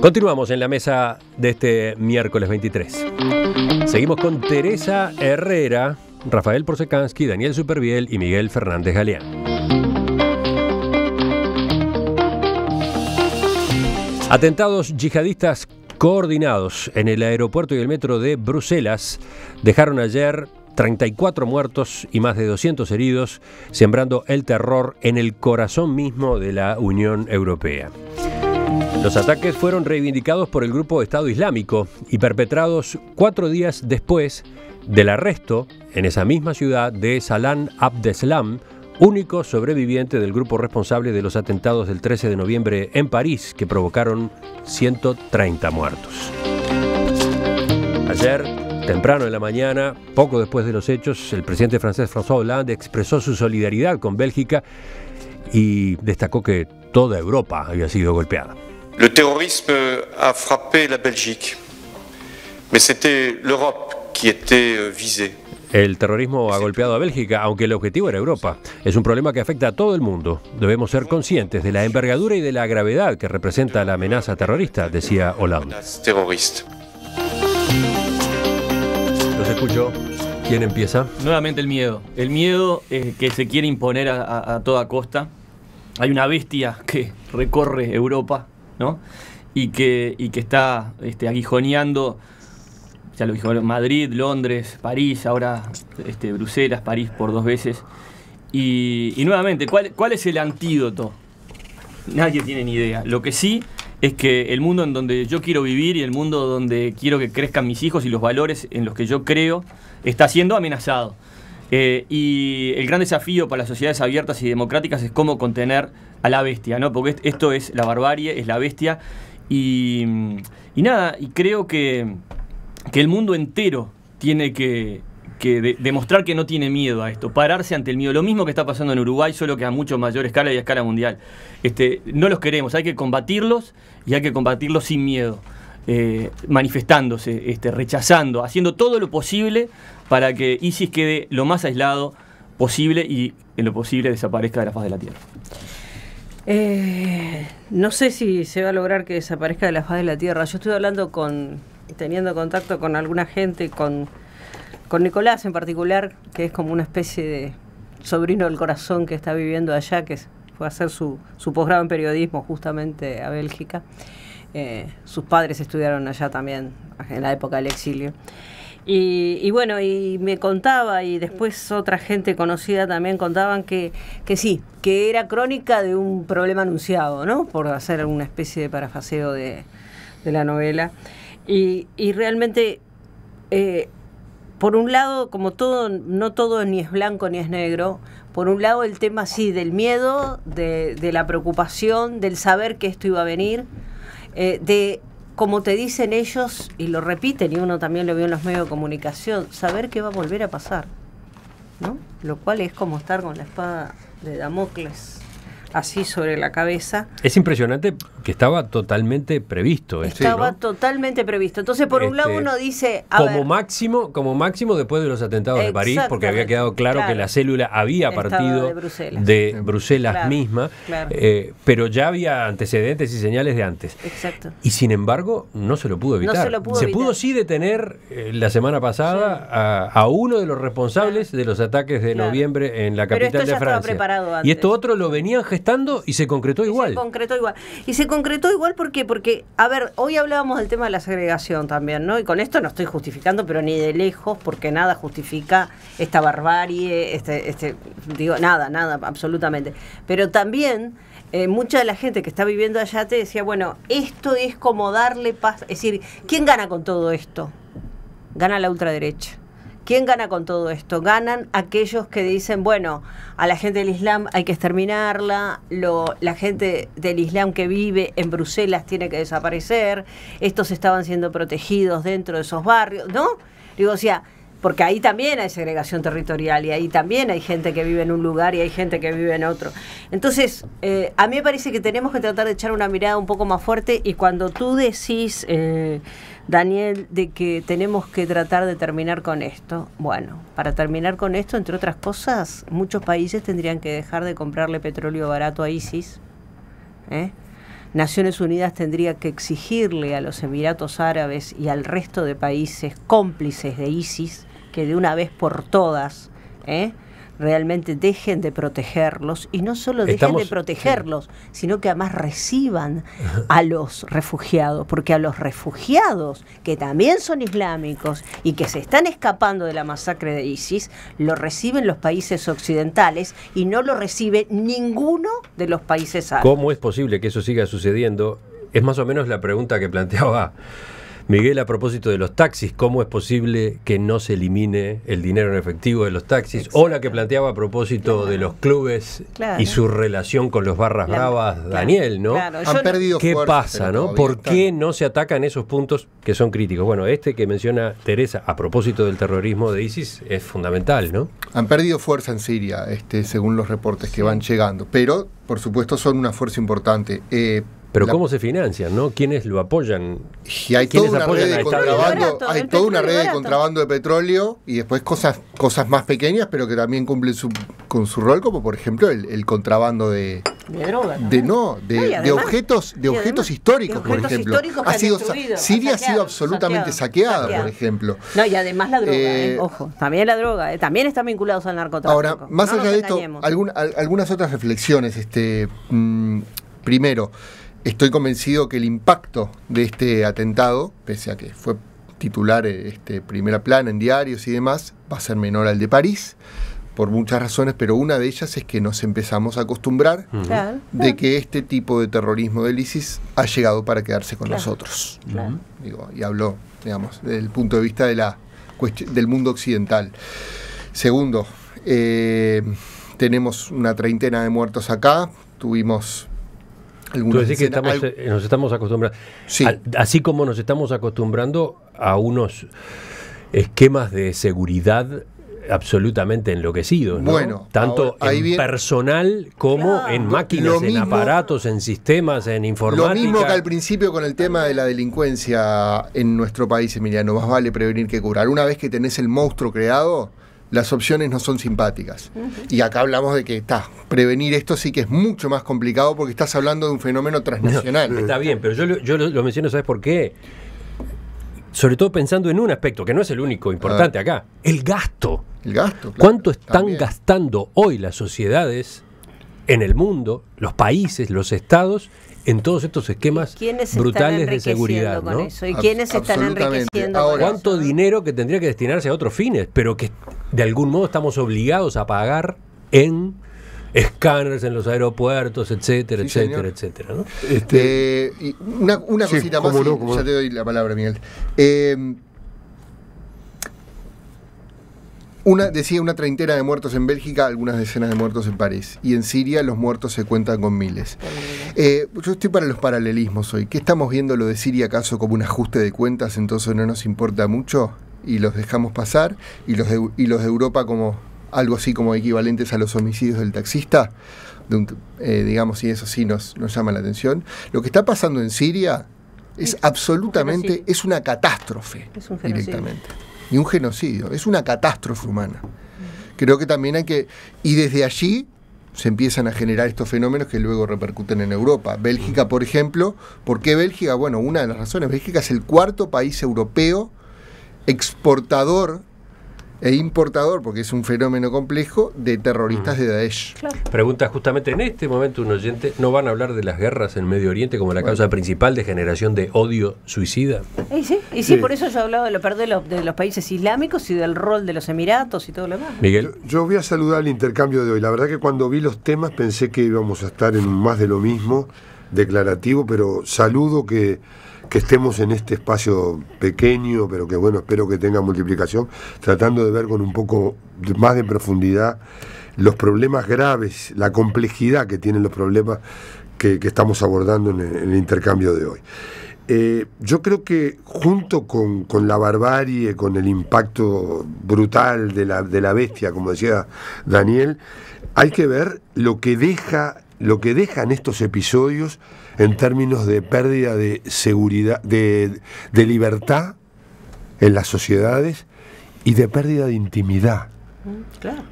Continuamos en la mesa de este miércoles 23. Seguimos con Teresa Herrera, Rafael Porsekansky, Daniel Superviel y Miguel Fernández Galeán. Atentados yihadistas coordinados en el aeropuerto y el metro de Bruselas dejaron ayer 34 muertos y más de 200 heridos, sembrando el terror en el corazón mismo de la Unión Europea. Los ataques fueron reivindicados por el grupo Estado Islámico y perpetrados cuatro días después del arresto en esa misma ciudad de Salam Abdeslam, único sobreviviente del grupo responsable de los atentados del 13 de noviembre en París que provocaron 130 muertos. Ayer, temprano en la mañana, poco después de los hechos, el presidente francés François Hollande expresó su solidaridad con Bélgica y destacó que toda Europa había sido golpeada. Le a frappé la Belgique, mais c'était l'Europe qui euh, El terrorismo ha golpeado a Bélgica, aunque el objetivo era Europa. Es un problema que afecta a todo el mundo. Debemos ser conscientes de la envergadura y de la gravedad que representa la amenaza terrorista, decía Hollande. Los escucho. ¿Quién empieza? Nuevamente el miedo. El miedo eh, que se quiere imponer a toda costa. Hay una bestia que recorre Europa y que, que está este, aguijoneando, ya lo dijo Madrid, Londres, París, ahora este, Bruselas, París por dos veces. Y, nuevamente, ¿cuál, es el antídoto? Nadie tiene ni idea. Lo que sí es que el mundo en donde yo quiero vivir y el mundo donde quiero que crezcan mis hijos y los valores en los que yo creo está siendo amenazado. Eh, y el gran desafío para las sociedades abiertas y democráticas es cómo contener a la bestia, ¿no? Porque esto es la barbarie, es la bestia. Y, nada, y creo que, el mundo entero tiene que, demostrar que no tiene miedo a esto, pararse ante el miedo. Lo mismo que está pasando en Uruguay, solo que a mucho mayor escala y a escala mundial. Este, no los queremos, hay que combatirlos y hay que combatirlos sin miedo. Eh, manifestándose, este, rechazando, haciendo todo lo posible para que ISIS quede lo más aislado posible y en lo posible desaparezca de la faz de la Tierra. Eh, no sé si se va a lograr que desaparezca de la faz de la Tierra. Yo estoy hablando con, teniendo contacto con alguna gente, con, con Nicolás en particular, que es como una especie de sobrino del corazón que está viviendo allá, que fue a hacer su, su posgrado en periodismo justamente a Bélgica. Eh, sus padres estudiaron allá también, en la época del exilio. Y, bueno, y me contaba, y después otra gente conocida también contaban que, sí, que era crónica de un problema anunciado, ¿no? Por hacer una especie de parafaseo de, la novela. Y, realmente, eh, por un lado, como todo, no todo ni es blanco ni es negro, por un lado el tema sí del miedo, de, la preocupación, del saber que esto iba a venir, eh, de como te dicen ellos, y lo repiten, y uno también lo vio en los medios de comunicación, saber qué va a volver a pasar, ¿no? Lo cual es como estar con la espada de Damocles así sobre la cabeza. Es impresionante estaba totalmente previsto. ¿eh? Estaba totalmente previsto. Entonces, por un lado este, uno dice... como máximo, como máximo después de los atentados de París, porque había quedado claro, que la célula había partido de Bruselas, misma, eh, pero ya había antecedentes y señales de antes. Exacto. Y sin embargo, no se lo pudo evitar. se, pudo, sí detener eh, la semana pasada a, uno de los responsables de los ataques de noviembre en la capital de Francia. Y esto otro lo venían gestando y se concretó igual. Se concretó igual. Y se concretó igual porque, porque, a ver, hoy hablábamos del tema de la segregación también, ¿no? Y con esto no estoy justificando, pero ni de lejos, porque nada justifica esta barbarie, este, este, digo, nada, nada, absolutamente. Pero también eh, mucha de la gente que está viviendo allá te decía, bueno, esto es como darle paz, es decir, ¿quién gana con todo esto? Gana la ultraderecha. ¿Quién gana con todo esto? Ganan aquellos que dicen, bueno, a la gente del Islam hay que exterminarla, la gente del Islam que vive en Bruselas tiene que desaparecer, estos estaban siendo protegidos dentro de esos barrios, ¿no? Digo, o sea, porque ahí también hay segregación territorial y ahí también hay gente que vive en un lugar y hay gente que vive en otro. Entonces, eh, a mí me parece que tenemos que tratar de echar una mirada un poco más fuerte y cuando tú decís... Eh, Daniel, de que tenemos que tratar de terminar con esto. Bueno, para terminar con esto, entre otras cosas, muchos países tendrían que dejar de comprarle petróleo barato a ISIS. ¿eh? Naciones Unidas tendría que exigirle a los Emiratos Árabes y al resto de países cómplices de ISIS que de una vez por todas ¿eh? realmente dejen de protegerlos y no solo dejen de protegerlos, sino que además reciban a los refugiados, porque a los refugiados que también son islámicos y que se están escapando de la masacre de ISIS, lo reciben los países occidentales y no lo recibe ninguno de los países árabes. ¿Cómo es posible que eso siga sucediendo? Es más o menos la pregunta que planteaba Miguel, a propósito de los taxis, ¿cómo es posible que no se elimine el dinero en efectivo de los taxis? O la que planteaba a propósito de los clubes y su relación con los barras bravas, Daniel, ¿no? Han perdido ¿Qué pasa, no? ¿Por qué no se atacan esos puntos que son críticos? Bueno, este que menciona Teresa a propósito del terrorismo de ISIS es fundamental, ¿no? Han perdido fuerza en Siria, este, según los reportes que van llegando, pero por supuesto son una fuerza importante. Eh, pero ¿cómo se financian? ¿no? ¿Quiénes lo apoyan? hay toda una red de contrabando, de petróleo y después cosas, cosas más pequeñas, pero que también cumplen su, con su rol, como por ejemplo el, contrabando de, de drogas, De no, de, objetos, de objetos históricos, por ejemplo. ha Siria ha sido absolutamente saqueada, por ejemplo. No, y además la droga, ¿eh? Eh, ojo, también la droga, ¿eh? también están vinculados al narcotráfico. Ahora, más allá de esto, algunas otras reflexiones. Este, mm, primero, Estoy convencido que el impacto de este atentado, pese a que fue titular eh, este, primera plana en diarios y demás, va a ser menor al de París, por muchas razones, pero una de ellas es que nos empezamos a acostumbrar de que este tipo de terrorismo del ISIS ha llegado para quedarse con nosotros. Digo, y habló, digamos, desde el punto de vista de la, del mundo occidental. Segundo, eh, tenemos una treintena de muertos acá, tuvimos Tú que estamos, nos estamos acostumbrando, así como nos estamos acostumbrando a unos esquemas de seguridad absolutamente enloquecidos, Bueno, tanto en personal como en máquinas, en aparatos, en sistemas, en informática. Lo mismo que al principio con el tema de la delincuencia en nuestro país, Emiliano, más vale prevenir que curar. Una vez que tenés el monstruo creado, las opciones no son simpáticas. Y acá hablamos de que está, prevenir esto sí que es mucho más complicado porque estás hablando de un fenómeno transnacional. está bien, pero yo, lo, yo menciono, ¿sabes por qué? Sobre todo pensando en un aspecto que no es el único importante ah. acá, el gasto. El gasto. ¿Cuánto están gastando hoy las sociedades en el mundo, los países, los estados, en todos estos esquemas brutales de seguridad. ¿Y quiénes están enriqueciendo? ¿Cuánto dinero que tendría que destinarse a otros fines, pero que de algún modo estamos obligados a pagar en escáneres en los aeropuertos, etcétera, etcétera, etcétera. Este, eh, una, cosita más, ya te doy la palabra, Miguel. Em, una, decía una treintena de muertos en Bélgica, algunas decenas de muertos en París. Y en Siria los muertos se cuentan con miles. Eh, yo estoy para los paralelismos hoy. ¿Qué estamos viendo lo de Siria acaso como un ajuste de cuentas? Entonces no nos importa mucho y los dejamos pasar, y los de, y los de Europa como algo así como equivalentes a los homicidios del taxista, eh, digamos, y eso sí nos, nos llama la atención. Lo que está pasando en Siria es, absolutamente, es una catástrofe directamente. Y un genocidio, es una catástrofe humana. Creo que también hay que, y desde allí se empiezan a generar estos fenómenos que luego repercuten en Europa. Bélgica, por ejemplo, ¿por qué Bélgica? Bueno, una de las razones, Bélgica es el cuarto país europeo exportador e importador, porque es un fenómeno complejo, de terroristas mm. de Daesh. Pregunta justamente en este momento un oyente, ¿no van a hablar de las guerras en Medio Oriente como la causa principal de generación de odio suicida? Y sí, por eso yo hablado de, lo, de, los, de los países islámicos y del rol de los Emiratos y todo lo demás. Miguel. yo voy a saludar el intercambio de hoy. La verdad que cuando vi los temas pensé que íbamos a estar en más de lo mismo, declarativo, pero saludo que que estemos en este espacio pequeño, pero que bueno, espero que tenga multiplicación, tratando de ver con un poco más de profundidad los problemas graves, la complejidad que tienen los problemas que, estamos abordando en el, intercambio de hoy. Eh, yo creo que junto con, la barbarie, con el impacto brutal de la, bestia, como decía Daniel, hay que ver lo que deja, lo que dejan estos episodios en términos de pérdida de seguridad, de, libertad en las sociedades y de pérdida de intimidad. Mm, claro.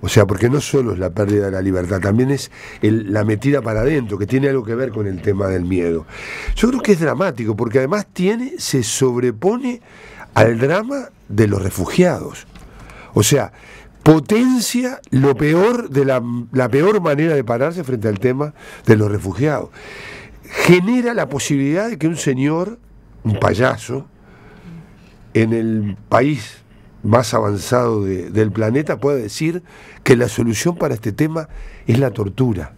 O sea, porque no solo es la pérdida de la libertad, también es la metida para adentro, que tiene algo que ver con el tema del miedo. Yo creo que es dramático, porque además tiene, se sobrepone al drama de los refugiados. O sea, potencia lo peor de la, la peor manera de pararse frente al tema de los refugiados. Genera la posibilidad de que un señor, un payaso, en el país más avanzado del planeta pueda decir que la solución para este tema es la tortura.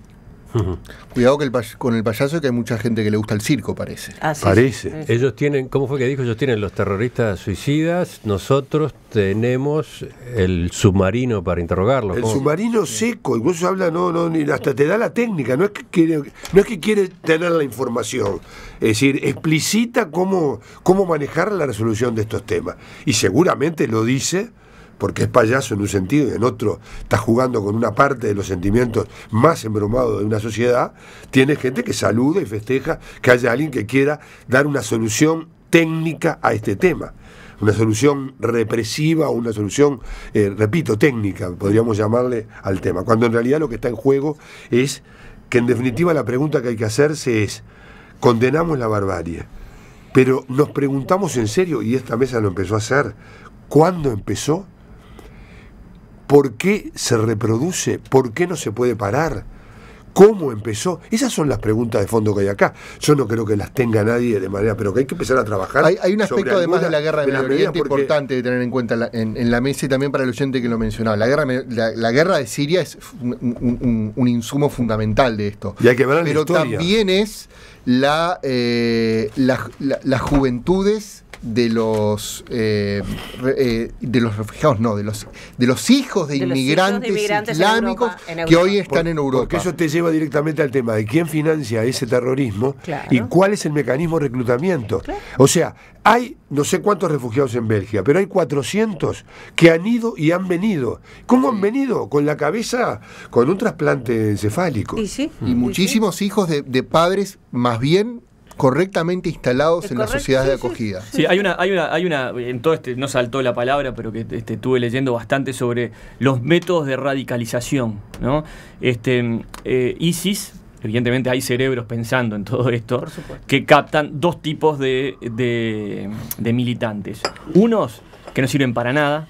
Cuidado con el payaso, que hay mucha gente que le gusta el circo, parece. Ah, parece. Ellos tienen, ¿cómo fue que dijo? Ellos tienen los terroristas suicidas, nosotros tenemos el submarino para interrogarlos. El submarino seco, vos habla, no, no, ni hasta te da la técnica, no es que quiere, no es que quiere tener la información. Es decir, explicita cómo, cómo manejar la resolución de estos temas. Y seguramente lo dice porque es payaso en un sentido y en otro está jugando con una parte de los sentimientos más embromados de una sociedad, tiene gente que saluda y festeja que haya alguien que quiera dar una solución técnica a este tema. Una solución represiva o una solución, eh, repito, técnica, podríamos llamarle al tema. Cuando en realidad lo que está en juego es que en definitiva la pregunta que hay que hacerse es, condenamos la barbarie, pero nos preguntamos en serio, y esta mesa lo empezó a hacer, ¿cuándo empezó? por qué se reproduce, por qué no se puede parar, cómo empezó. Esas son las preguntas de fondo que hay acá. Yo no creo que las tenga nadie de manera, pero que hay que empezar a trabajar. Hay, un aspecto además de la guerra de, Medio Oriente importante de tener en cuenta en, la mesa y también para el oyente que lo mencionaba. La guerra, la, guerra de Siria es un, insumo fundamental de esto. Y hay que pero también es la, eh, las juventudes de los eh, eh, de los refugiados, no, de los de los hijos de, inmigrantes, islámicos que hoy están en Europa. Porque eso te lleva directamente al tema de quién financia ese terrorismo y cuál es el mecanismo de reclutamiento. O sea, hay no sé cuántos refugiados en Bélgica, pero hay 400 que han ido y han venido. ¿Cómo han venido? Con la cabeza, con un trasplante encefálico. Y, muchísimos hijos de padres más bien correctamente instalados en las sociedades de acogida. Sí, hay una, hay una, hay una, en todo este, no saltó la palabra, pero que este, estuve leyendo bastante sobre los métodos de radicalización, ¿no? Este, eh, ISIS, evidentemente hay cerebros pensando en todo esto, que captan dos tipos de militantes. Unos que no sirven para nada,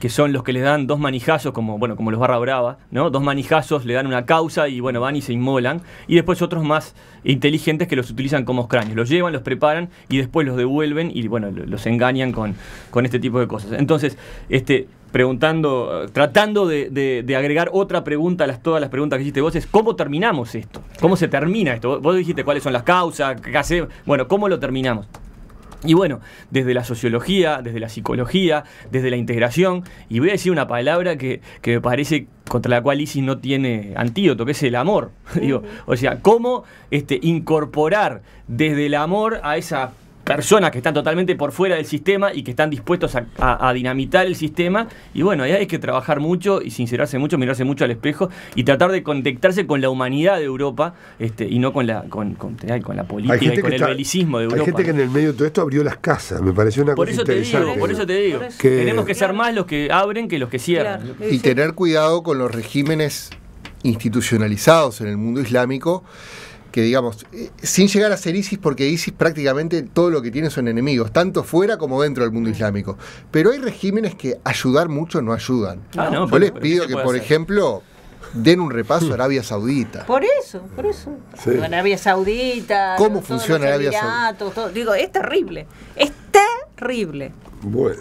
que son los que les dan dos manijazos, como, bueno, como los barra brava, ¿no? Dos manijazos, le dan una causa y bueno, van y se inmolan. Y después otros más inteligentes que los utilizan como cráneos. Los llevan, los preparan y después los devuelven y bueno, los engañan con, con este tipo de cosas. Entonces, este, preguntando, tratando de, agregar otra pregunta a las, todas las preguntas que hiciste vos, es cómo terminamos esto, cómo se termina esto. Vos dijiste cuáles son las causas, qué bueno, ¿cómo lo terminamos? Y bueno, desde la sociología, desde la psicología, desde la integración, y voy a decir una palabra que, me parece contra la cual ISIS no tiene antídoto, que es el amor. Digo, o sea, cómo este, incorporar desde el amor a esa personas que están totalmente por fuera del sistema y que están dispuestos a, dinamitar el sistema. Y bueno, ahí hay que trabajar mucho y sincerarse mucho, mirarse mucho al espejo y tratar de conectarse con la humanidad de Europa este, y no con la, con, la política y con el belicismo de Europa. Hay gente que en el medio de todo esto abrió las casas, me pareció una por eso Te digo, por eso te digo, tenemos que ser más los que abren que los que cierran. Y tener cuidado con los regímenes institucionalizados en el mundo islámico digamos, eh, sin llegar a ser ISIS, porque ISIS prácticamente todo lo que tiene son enemigos, tanto fuera como dentro del mundo mm. islámico. Pero hay regímenes que ayudar mucho no ayudan. Ah, Yo les pido que, por ejemplo, den un repaso a Arabia Saudita. Por eso, por eso. Arabia Saudita. ¿Cómo funciona Arabia Saudita? digo, es terrible. Es terrible. Bueno.